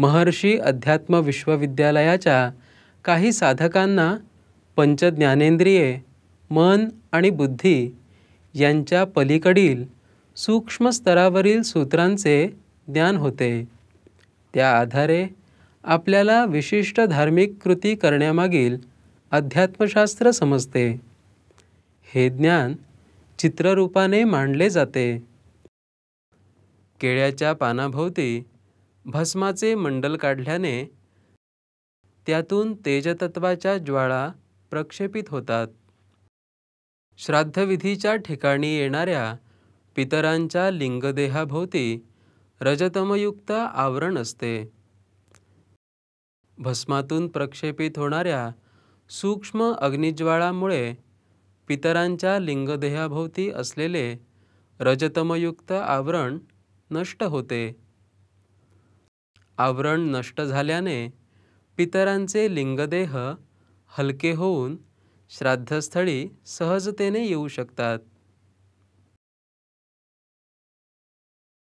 महर्षी अध्यात्म विश्वविद्यालयाच्या काही साधकांना पंचज्ञानेंद्रिये मन आणि बुद्धी यांच्या पलीकडील सूक्ष्म स्तरावरील सूत्रांचे ज्ञान होते त्या आधारे आपल्याला विशिष्ट धार्मिक कृती करण्यामागील अध्यात्मशास्त्र समजते हे ज्ञान चित्ररूपाने मांडले जाते केळ्याच्या पानाभोवती भस्माचे मंडल काढल्याने त्यातून तेजतत्वाच्या ज्वाळा प्रक्षेपित होतात श्राद्धविधीच्या ठिकाणी येणाऱ्या पितरांच्या लिंगदेहाभोवती रजतमयुक्त आवरण असते भस्मातून प्रक्षेपित होणाऱ्या सूक्ष्म अग्निज्वाळामुळे पितरांच्या लिंगदेहाभोवती असलेले रजतमयुक्त आवरण नष्ट होते आवरण नष्ट झाल्याने पितरांचे लिंगदेह हलके होऊन श्राद्धस्थळी सहजतेने येऊ शकतात